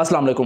असलम आज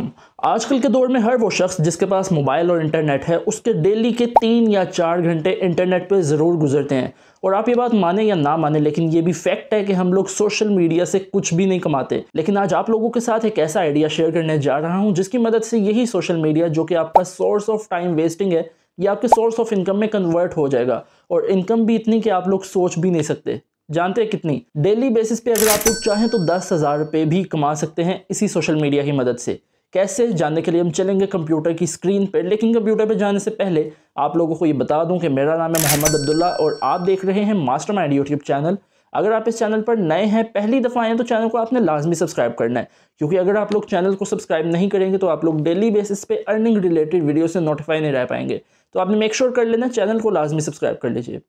आजकल के दौर में हर वो शख्स जिसके पास मोबाइल और इंटरनेट है उसके डेली के तीन या चार घंटे इंटरनेट पर ज़रूर गुजरते हैं और आप ये बात माने या ना माने लेकिन ये भी फैक्ट है कि हम लोग सोशल मीडिया से कुछ भी नहीं कमाते लेकिन आज आप लोगों के साथ एक ऐसा आइडिया शेयर करने जा रहा हूँ जिसकी मदद से यही सोशल मीडिया जो कि आपका सोर्स ऑफ टाइम वेस्टिंग है ये आपके सोर्स ऑफ इनकम में कन्वर्ट हो जाएगा और इनकम भी इतनी कि आप लोग सोच भी नहीं सकते जानते हैं कितनी डेली बेसिस पे अगर आप लोग चाहें तो दस हज़ार रुपये भी कमा सकते हैं इसी सोशल मीडिया की मदद से कैसे जानने के लिए हम चलेंगे कंप्यूटर की स्क्रीन पर लेकिन कंप्यूटर पर जाने से पहले आप लोगों को ये बता दूं कि मेरा नाम है मोहम्मद अब्दुल्ला और आप देख रहे हैं मास्टर माइंड यूट्यूब चैनल अगर आप इस चैनल पर नए हैं पहली दफ़ा आए हैं तो चैनल को आपने लाजमी सब्सक्राइब करना है क्योंकि अगर आप लोग चैनल को सब्सक्राइब नहीं करेंगे तो आप लोग डेली बेसिस पे अर्निंग रिलेटेड वीडियो से नोटिफाई नहीं रह पाएंगे तो आपने मेक श्योर sure कर लेना चैनल को लाजमी सब्सक्राइब कर लीजिए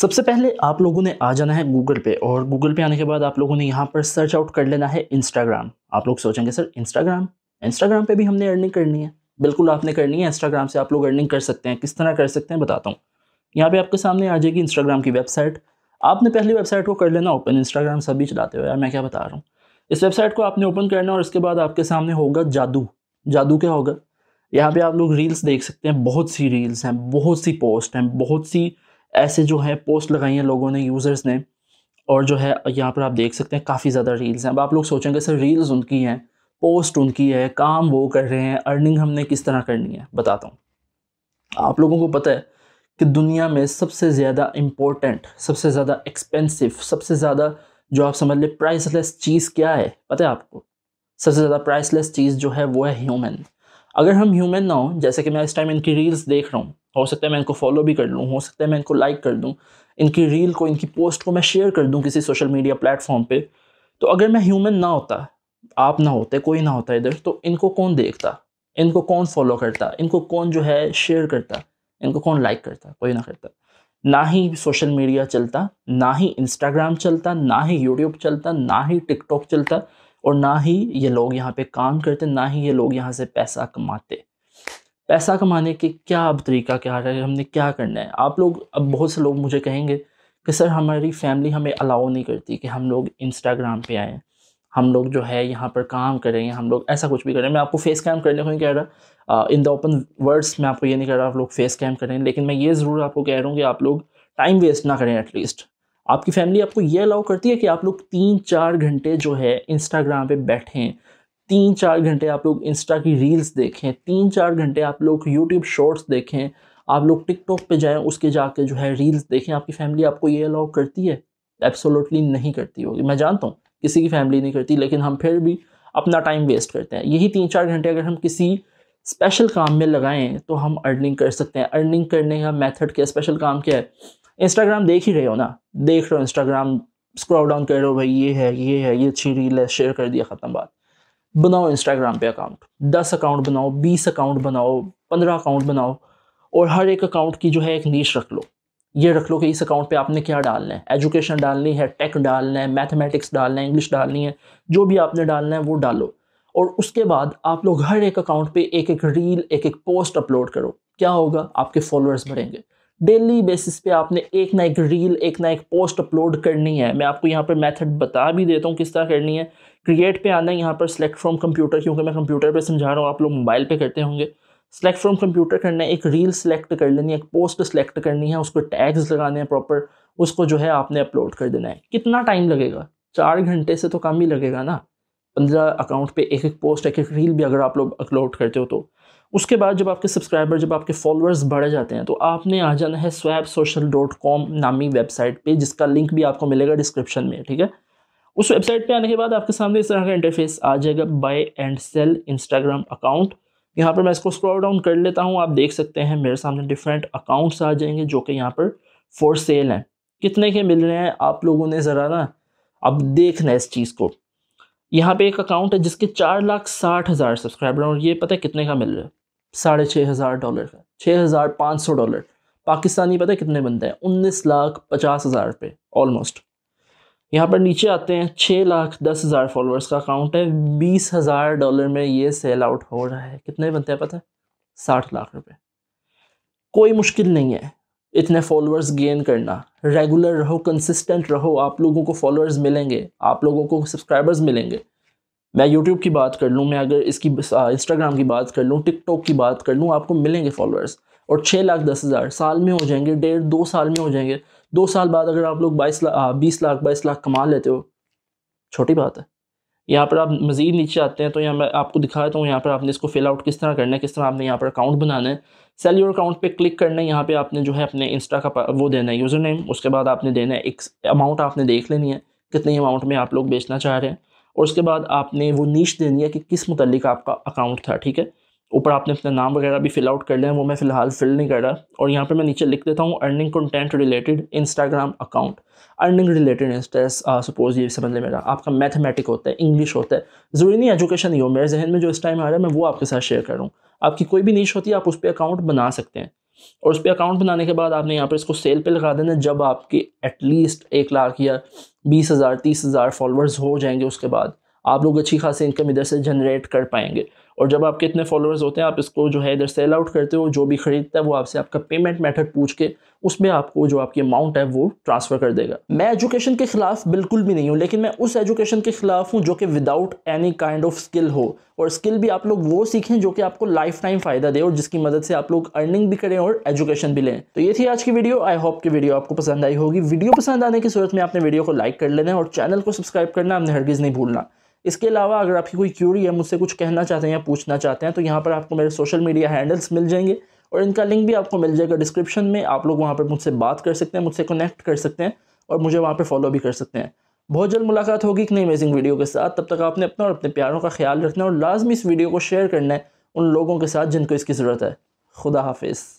सबसे पहले आप लोगों ने आ जाना है गूगल पे और गूगल पे आने के बाद आप लोगों ने यहाँ पर सर्च आउट कर लेना है इंस्टाग्राम आप लोग सोचेंगे सर इंस्टाग्राम इंस्टाग्राम पे भी हमने अर्निंग करनी है बिल्कुल आपने करनी है इंस्टाग्राम से आप लोग अर्निंग कर सकते हैं किस तरह कर सकते हैं बताता हूँ यहाँ पे आपके सामने आ जाएगी इंस्टाग्राम की वेबसाइट आपने पहली वेबसाइट को कर लेना ओपन इंस्टाग्राम सभी चलाते हो यार मैं क्या बता रहा हूँ इस वेबसाइट को आपने ओपन करना और इसके बाद आपके सामने होगा जादू जादू क्या होगा यहाँ पे आप लोग रील्स देख सकते हैं बहुत सी रील्स हैं बहुत सी पोस्ट हैं बहुत सी ऐसे जो है पोस्ट लगाई हैं लोगों ने यूज़र्स ने और जो है यहाँ पर आप देख सकते हैं काफ़ी ज़्यादा रील्स हैं अब आप लोग सोचेंगे सर रील्स उनकी हैं पोस्ट उनकी है काम वो कर रहे हैं अर्निंग हमने किस तरह करनी है बताता हूँ आप लोगों को पता है कि दुनिया में सबसे ज़्यादा इम्पोर्टेंट सबसे ज़्यादा एक्सपेंसिव सबसे ज़्यादा जो आप समझ लें प्राइसलेस चीज़ क्या है पता है आपको सबसे ज़्यादा प्राइसलेस चीज़ जो है वो है ह्यूमन अगर हम ह्यूमन ना हो जैसे कि मैं इस टाइम इनकी रील्स देख रहा हूँ हो सकता है मैं इनको फॉलो भी कर लूँ हो सकता है मैं इनको लाइक कर दूँ इनकी रील को इनकी पोस्ट को मैं शेयर कर दूँ किसी सोशल मीडिया प्लेटफॉर्म पर तो अगर मैं ह्यूमन ना होता आप ना होते कोई ना होता इधर तो इनको कौन देखता इनको कौन फॉलो करता इनको कौन जो है शेयर करता इनको कौन लाइक करता कोई ना करता ना ही सोशल मीडिया चलता ना ही इंस्टाग्राम चलता ना ही यूट्यूब चलता ना ही टिकटॉक चलता और ना ही ये लोग यहाँ पे काम करते ना ही ये लोग यहाँ से पैसा कमाते पैसा कमाने के क्या अब तरीका क्या है हमने क्या करना है आप लोग अब बहुत से लोग मुझे कहेंगे कि सर हमारी फैमिली हमें अलाउ नहीं करती कि हम लोग इंस्टाग्राम पे आएँ हम लोग जो है यहाँ पर काम करें हम लोग ऐसा कुछ भी करें मैं आपको फेस कैम करने को नहीं कह रहा इन द ओपन वर्ड्स मैं आपको ये नहीं कह रहा आप लोग फेस कैम करें लेकिन मैं ये ज़रूर आपको कह रहा हूँ कि आप लोग टाइम वेस्ट ना करें एटलीस्ट आपकी फैमिली आपको ये अलाउ करती है कि आप लोग तीन चार घंटे जो है इंस्टाग्राम पे बैठें तीन चार घंटे आप लोग इंस्टा की रील्स देखें तीन चार घंटे आप लोग यूट्यूब शॉर्ट्स देखें आप लोग टिकटॉक पे जाएं उसके जाके जो है रील्स देखें आपकी फैमिली आपको ये अलाउ करती है एब्सोल्युटली नहीं करती होगी मैं जानता हूँ किसी की फैमिली नहीं करती लेकिन हम फिर भी अपना टाइम वेस्ट करते हैं यही तीन चार घंटे अगर हम किसी स्पेशल काम में लगाएं तो हम अर्निंग कर सकते हैं अर्निंग करने का मेथड क्या स्पेशल काम क्या है इंस्टाग्राम देख ही रहे हो ना देख रहे हो इंस्टाग्राम स्क्रॉल डाउन कर रहे हो भाई ये है ये है ये अच्छी रील है शेयर कर दिया ख़त्म बात बनाओ इंस्टाग्राम पे अकाउंट दस अकाउंट बनाओ बीस अकाउंट बनाओ पंद्रह अकाउंट बनाओ और हर एक अकाउंट की जो है एक नीच रख लो ये रख लो कि इस अकाउंट पे आपने क्या डालना है एजुकेशन डालनी है टेक डालना है मैथमेटिक्स डालना है इंग्लिश डालनी है जो भी आपने डालना है वो डालो और उसके बाद आप लोग हर एक अकाउंट पे एक एक रील एक एक पोस्ट अपलोड करो क्या होगा आपके फॉलोअर्स बढ़ेंगे डेली बेसिस पे आपने एक ना एक रील एक ना एक पोस्ट अपलोड करनी है मैं आपको यहाँ पर मेथड बता भी देता हूँ किस तरह करनी है क्रिएट पे आना है यहाँ पर सेलेक्ट फ्रॉम कंप्यूटर क्योंकि मैं कंप्यूटर पे समझा रहा हूँ आप लोग मोबाइल पे करते होंगे सेलेक्ट फ्रॉम कंप्यूटर करना है एक रील सेलेक्ट कर लेनी है एक पोस्ट सेलेक्ट करनी है उसको टैग्स लगाने हैं प्रॉपर उसको जो है आपने अपलोड कर देना है कितना टाइम लगेगा चार घंटे से तो कम ही लगेगा ना पंद्रह अकाउंट पर एक एक पोस्ट एक एक रील भी अगर आप लोग अपलोड करते हो तो उसके बाद जब आपके सब्सक्राइबर जब आपके फॉलोअर्स बढ़ जाते हैं तो आपने आ जाना है स्वैप सोशल डॉट कॉम नामी वेबसाइट पे जिसका लिंक भी आपको मिलेगा डिस्क्रिप्शन में ठीक है उस वेबसाइट पे आने के बाद आपके सामने इस तरह का इंटरफेस आ जाएगा buy and sell Instagram account यहाँ पर मैं इसको स्क्रॉल डाउन कर लेता हूँ आप देख सकते हैं मेरे सामने डिफरेंट अकाउंट्स आ जाएंगे जो कि यहाँ पर फॉर सेल हैं कितने के मिल रहे हैं आप लोगों ने ज़रा ना अब देखना है इस चीज़ को यहाँ पे एक अकाउंट है जिसके चार लाख साठ हज़ार सब्सक्राइबर हैं और ये पता है कितने का मिल रहा है साढ़े छः हज़ार डॉलर का छः हज़ार पाँच सौ डॉलर पाकिस्तानी पता है कितने बनते हैं उन्नीस लाख पचास हज़ार रुपये ऑलमोस्ट यहाँ पर नीचे आते हैं छः लाख दस हज़ार फॉलोअर्स का अकाउंट है बीस हज़ार डॉलर में ये सेल आउट हो रहा है कितने बनते हैं पता है साठ लाख रुपए कोई मुश्किल नहीं है इतने फॉलोअर्स गेन करना रेगुलर रहो कंसिस्टेंट रहो आप लोगों को फॉलोअर्स मिलेंगे आप लोगों को सब्सक्राइबर्स मिलेंगे मैं यूट्यूब की बात कर लूँ मैं अगर इसकी इंस्टाग्राम की बात कर लूँ टिकटॉक की बात कर लूँ आपको मिलेंगे फॉलोअर्स और छः लाख दस हज़ार साल में हो जाएंगे डेढ़ दो साल में हो जाएंगे दो साल बाद अगर आप लोग बाईस लाख बीस लाख बाईस लाख कमा लेते हो छोटी बात है यहाँ पर आप मज़ीद नीचे आते हैं तो यहाँ मैं आपको दिखाता हूँ यहाँ पर आपने इसको फिल आउट किस तरह करना है किस तरह आपने यहाँ पर अकाउंट बनाना है सेल योर अकाउंट पे क्लिक करना है यहाँ पे आपने जो है अपने इंस्टा का वो देना है यूज़र नेम उसके बाद आपने देना है एक अमाउंट आपने देख लेनी है कितने अमाउंट में आप लोग बेचना चाह रहे हैं और उसके बाद आपने वो नीच देनी है कि किस मुतलिक आपका अकाउंट था ठीक है ऊपर आपने अपना नाम वगैरह भी फिल आउट कर लिया है वो मैं फ़िलहाल फिल नहीं कर रहा और यहाँ पे मैं नीचे लिख देता हूँ earning content related Instagram account earning related instance suppose ये समझ लें मेरा आपका मैथमेटिक होता है इंग्लिश होता है ज़रूरी नहीं एजुकेशन ही हो मेरे जहन में जो इस टाइम आ रहा है मैं वो आपके साथ शेयर कर रहा हूँ आपकी कोई भी नीच होती है आप उस पर अकाउंट बना सकते हैं और उस पर अकाउंट बनाने के बाद आपने यहाँ पर इसको सेल पर लगा देना जब आपके एटलीस्ट एक लाख या बीस हज़ार तीस हज़ार फॉलोअर्स हो जाएंगे उसके बाद आप लोग अच्छी खासी इनकम इधर से जनरेट कर पाएंगे और जब आपके इतने फॉलोअर्स होते हैं आप इसको जो है इधर सेल आउट करते हो जो भी ख़रीदता है वो आपसे आपका पेमेंट मेथड पूछ के उसमें आपको जो आपकी अमाउंट है वो ट्रांसफ़र कर देगा मैं एजुकेशन के ख़िलाफ़ बिल्कुल भी नहीं हूँ लेकिन मैं उस एजुकेशन के ख़िलाफ़ हूँ जो कि without any kind of skill हो और स्किल भी आप लोग वो सीखें जो कि आपको लाइफ टाइम फ़ायदा दे और जिसकी मदद से आप लोग अर्निंग भी करें और एजुकेशन भी लें तो ये थी आज की वीडियो आई होप की वीडियो आपको पसंद आई होगी वीडियो पसंद आने की सूरत में आपने वीडियो को लाइक कर लेना और चैनल को सब्सक्राइब करना आपने हरगिज़ नहीं भूलना इसके अलावा अगर आपकी कोई क्यूरी है मुझसे कुछ कहना चाहते हैं या पूछना चाहते हैं तो यहाँ पर आपको मेरे सोशल मीडिया हैंडल्स मिल जाएंगे और इनका लिंक भी आपको मिल जाएगा डिस्क्रिप्शन में आप लोग वहाँ पर मुझसे बात कर सकते हैं मुझसे कनेक्ट कर सकते हैं और मुझे वहाँ पर फॉलो भी कर सकते हैं बहुत जल्द मुलाकात होगी एक नई अमेजिंग वीडियो के साथ तब तक आपने अपना और अपने प्यारों का ख्याल रखना और लाजमी इस वीडियो को शेयर करना है उन लोगों के साथ जिनको इसकी ज़रूरत है खुदा हाफिज़